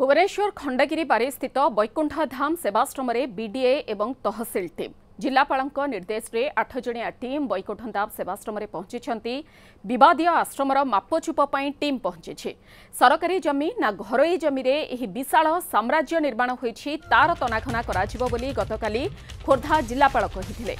ভুবনেশ্বর খণ্ডগিরিবারে স্থিত বৈকুণ্ঠধাম সেবাশ্রমে বিডিএ এবং তহসিল টিম ଜିଲ୍ଲାପାଳଙ୍କ ନିର୍ଦ୍ଦେଶରେ ଆଠ ଜଣିଆ ଟିମ୍ ବୈକୁଣ୍ଠଧାମ ସେବାଶ୍ରମରେ ପହଞ୍ଚିଛନ୍ତି ବିବାଦୀୟ ଆଶ୍ରମର ମାପଚୁପ ପାଇଁ ଟିମ୍ ପହଞ୍ଚିଛି ସରକାରୀ ଜମି ନା ଘରୋଇ ଜମିରେ ଏହି ବିଶାଳ ସାମ୍ରାଜ୍ୟ ନିର୍ମାଣ ହୋଇଛି ତାର ତନାଖନା କରାଯିବ ବୋଲି ଗତକାଲି ଖୋର୍ଦ୍ଧା ଜିଲ୍ଲାପାଳ କହିଥିଲେ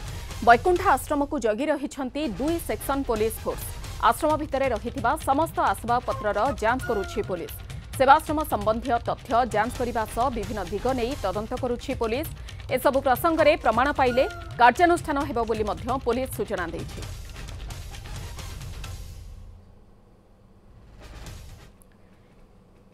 ବୈକୁଣ୍ଠ ଆଶ୍ରମକୁ ଜଗି ରହିଛନ୍ତି ଦୁଇ ସେକ୍ସନ ପୋଲିସ ଫୋର୍ସ ଆଶ୍ରମ ଭିତରେ ରହିଥିବା ସମସ୍ତ ଆସବାବପତ୍ରର ଯାଞ୍ଚ କରୁଛି ପୋଲିସ ସେବାଶ୍ରମ ସମ୍ବନ୍ଧୀୟ ତଥ୍ୟ ଯାଞ୍ଚ କରିବା ସହ ବିଭିନ୍ନ ଦିଗ ନେଇ ତଦନ୍ତ କରୁଛି ପୋଲିସ ଏସବୁ ପ୍ରସଙ୍ଗରେ ପ୍ରମାଣ ପାଇଲେ କାର୍ଯ୍ୟାନୁଷ୍ଠାନ ହେବ ବୋଲି ମଧ୍ୟ ପୋଲିସ ସୂଚନା ଦେଇଛି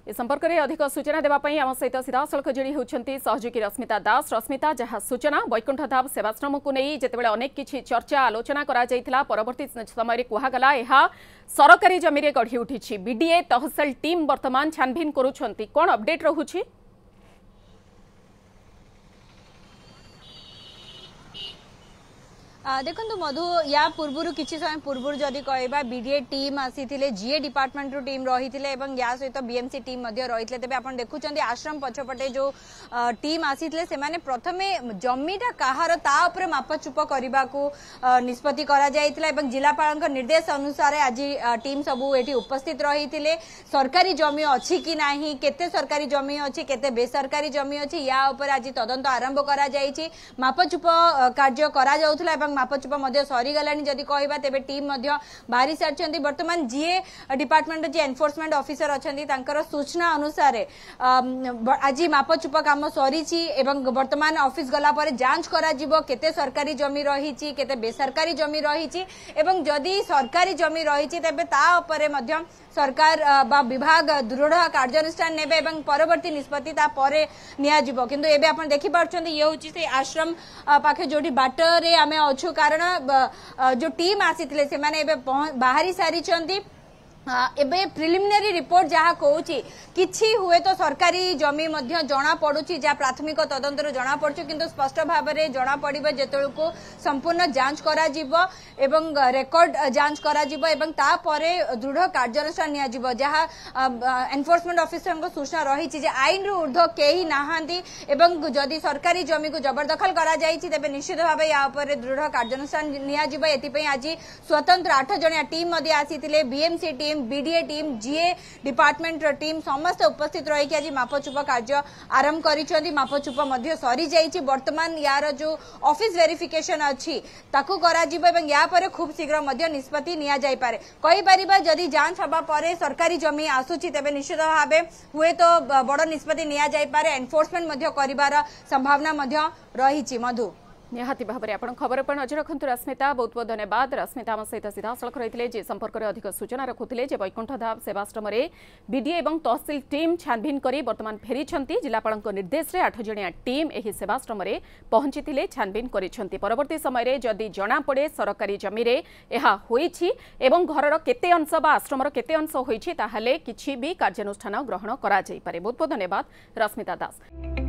ଏ ସମ୍ପର୍କରେ ଅଧିକ ସୂଚନା ଦେବା ପାଇଁ ଆମ ସହିତ ସିଧାସଳଖ ଯୋଡ଼ି ହେଉଛନ୍ତି ସହଯୋଗୀ ରଶ୍ମିତା ଦାସ ରଶ୍ମିତା ଯାହା ସୂଚନା ବୈକୁଣ୍ଠଧାମ ସେବାଶ୍ରମକୁ ନେଇ ଯେତେବେଳେ ଅନେକ କିଛି ଚର୍ଚ୍ଚା ଆଲୋଚନା କରାଯାଇଥିଲା ପରବର୍ତ୍ତୀ ସମୟରେ କୁହାଗଲା ଏହା ସରକାରୀ ଜମିରେ ଗଢ଼ି ଉଠିଛି ବିଡିଏ ତହସିଲ ଟିମ୍ ବର୍ତ୍ତମାନ ଛାନଭିନ୍ କରୁଛନ୍ତି କ'ଣ ଅପଡେଟ୍ ରହୁଛି ଦେଖନ୍ତୁ ମଧୁ ୟା ପୂର୍ବରୁ କିଛି ସମୟ ପୂର୍ବରୁ ଯଦି କହିବା ବିଡିଏ ଟିମ୍ ଆସିଥିଲେ ଜିଏ ଡିପାର୍ଟମେଣ୍ଟରୁ ଟିମ୍ ରହିଥିଲେ ଏବଂ ୟା ସହିତ ବିଏମ୍ସି ଟିମ୍ ମଧ୍ୟ ରହିଥିଲେ ତେବେ ଆପଣ ଦେଖୁଛନ୍ତି ଆଶ୍ରମ ପଛପଟେ ଯେଉଁ ଟିମ୍ ଆସିଥିଲେ ସେମାନେ ପ୍ରଥମେ ଜମିଟା କାହାର ତା ଉପରେ ମାପଚୁପ କରିବାକୁ ନିଷ୍ପତ୍ତି କରାଯାଇଥିଲା ଏବଂ ଜିଲ୍ଲାପାଳଙ୍କ ନିର୍ଦ୍ଦେଶ ଅନୁସାରେ ଆଜି ଟିମ୍ ସବୁ ଏଠି ଉପସ୍ଥିତ ରହିଥିଲେ ସରକାରୀ ଜମି ଅଛି କି ନାହିଁ କେତେ ସରକାରୀ ଜମି ଅଛି କେତେ ବେସରକାରୀ ଜମି ଅଛି ୟା ଉପରେ ଆଜି ତଦନ୍ତ ଆରମ୍ଭ କରାଯାଇଛି ମାପଚୁପ କାର୍ଯ୍ୟ କରାଯାଉଥିଲା ଏବଂ ମାପଚୁପ ମଧ୍ୟ ସରିଗଲାଣି ଯଦି କହିବା ତେବେ ଟିମ୍ ମଧ୍ୟ ବାହାରି ସାରିଛନ୍ତି ବର୍ତ୍ତମାନ ଯିଏ ଡିପାର୍ଟମେଣ୍ଟର ଯିଏ ଏନଫୋର୍ସମେଣ୍ଟ ଅଫିସର ଅଛନ୍ତି ତାଙ୍କର ସୂଚନା ଅନୁସାରେ ଆଜି ମାପଚୁପ କାମ ସରିଛି ଏବଂ ବର୍ତ୍ତମାନ ଅଫିସ ଗଲା ପରେ ଯାଞ୍ଚ କରାଯିବ କେତେ ସରକାରୀ ଜମି ରହିଛି କେତେ ବେସରକାରୀ ଜମି ରହିଛି ଏବଂ ଯଦି ସରକାରୀ ଜମି ରହିଛି ତେବେ ତା ଉପରେ ମଧ୍ୟ ସରକାର ବା ବିଭାଗ ଦୃଢ଼ କାର୍ଯ୍ୟାନୁଷ୍ଠାନ ନେବେ ଏବଂ ପରବର୍ତ୍ତୀ ନିଷ୍ପତ୍ତି ତାପରେ ନିଆଯିବ କିନ୍ତୁ ଏବେ ଆପଣ ଦେଖିପାରୁଛନ୍ତି ଇଏ ହେଉଛି ସେଇ ଆଶ୍ରମ ପାଖେ ଯୋଉଠି ବାଟରେ ଆମେ ଅଛୁ છું કારણ જો ટીમ આસી એટલે ସେମାନେ ଏବେ ବାହାରି ସାରିଛନ୍ତି ଏବେ ପ୍ରିଲିମିନାରୀ ରିପୋର୍ଟ ଯାହା କହୁଛି କିଛି ହୁଏତ ସରକାରୀ ଜମି ମଧ୍ୟ ଜଣାପଡ଼ୁଛି ଯାହା ପ୍ରାଥମିକ ତଦନ୍ତରୁ ଜଣାପଡ଼ୁଛି କିନ୍ତୁ ସ୍ପଷ୍ଟ ଭାବରେ ଜଣାପଡ଼ିବ ଯେତେବେଳକୁ ସମ୍ପୂର୍ଣ୍ଣ ଯାଞ୍ଚ କରାଯିବ ଏବଂ ରେକର୍ଡ ଯାଞ୍ଚ କରାଯିବ ଏବଂ ତାପରେ ଦୃଢ଼ କାର୍ଯ୍ୟାନୁଷ୍ଠାନ ନିଆଯିବ ଯାହା ଏନଫୋର୍ସମେଣ୍ଟ ଅଫିସରଙ୍କ ସୂଚନା ରହିଛି ଯେ ଆଇନରୁ ଉର୍ଦ୍ଧ୍ୱ କେହି ନାହାନ୍ତି ଏବଂ ଯଦି ସରକାରୀ ଜମିକୁ ଜବରଦଖଲ କରାଯାଇଛି ତେବେ ନିଶ୍ଚିତ ଭାବେ ଏହା ଉପରେ ଦୃଢ଼ କାର୍ଯ୍ୟାନୁଷ୍ଠାନ ନିଆଯିବ ଏଥିପାଇଁ ଆଜି ସ୍ୱତନ୍ତ୍ର ଆଠ ଜଣିଆ ଟିମ୍ ମଧ୍ୟ ଆସିଥିଲେ BMC team team BDA team GA department team समस्त उपस्थित रही आज मापचुप कार्य आरंभ कर सरी जाइए बर्तमान यार जो अफिस् भेरिफिकेसन अच्छी यापर खूब शीघ्र निष्पत्ति निपे कहीपर जदि जांच हाँपर सरकारी जमी आसूची तेज निश्चित भाव हुए तो बड़ निष्पत्ति निपे एनफोर्समेंट कर संभावना मधु ନିହାତି ଭାବରେ ଆପଣଙ୍କ ଖବର ଉପରେ ନଜର ରଖନ୍ତୁ ରଶ୍ମିତା ବହୁତ ବହୁତ ଧନ୍ୟବାଦ ରଶ୍ମିତା ଆମ ସହିତ ସିଧାସଳଖ ରହିଥିଲେ ଯେ ସମ୍ପର୍କରେ ଅଧିକ ସୂଚନା ରଖୁଥିଲେ ଯେ ବୈକୁଣ୍ଠଧାମ ସେବାଶ୍ରମରେ ବିଡିଏ ଏବଂ ତହସିଲ ଟିମ୍ ଛାନଭିନ୍ କରି ବର୍ତ୍ତମାନ ଫେରିଛନ୍ତି ଜିଲ୍ଲାପାଳଙ୍କ ନିର୍ଦ୍ଦେଶରେ ଆଠ ଜଣିଆ ଟିମ୍ ଏହି ସେବାଶ୍ରମରେ ପହଞ୍ଚିଥିଲେ ଛାନଭିନ୍ କରିଛନ୍ତି ପରବର୍ତ୍ତୀ ସମୟରେ ଯଦି ଜଣାପଡ଼େ ସରକାରୀ ଜମିରେ ଏହା ହୋଇଛି ଏବଂ ଘରର କେତେ ଅଂଶ বা আশ্রমর কেতে অংশ হয়েছে তাহলে কিছু বি কার্যানুষ্ঠান গ্রহণ করা যাইপরে বহুত বহুত ধন্যবাদ রশ্মিতা দাস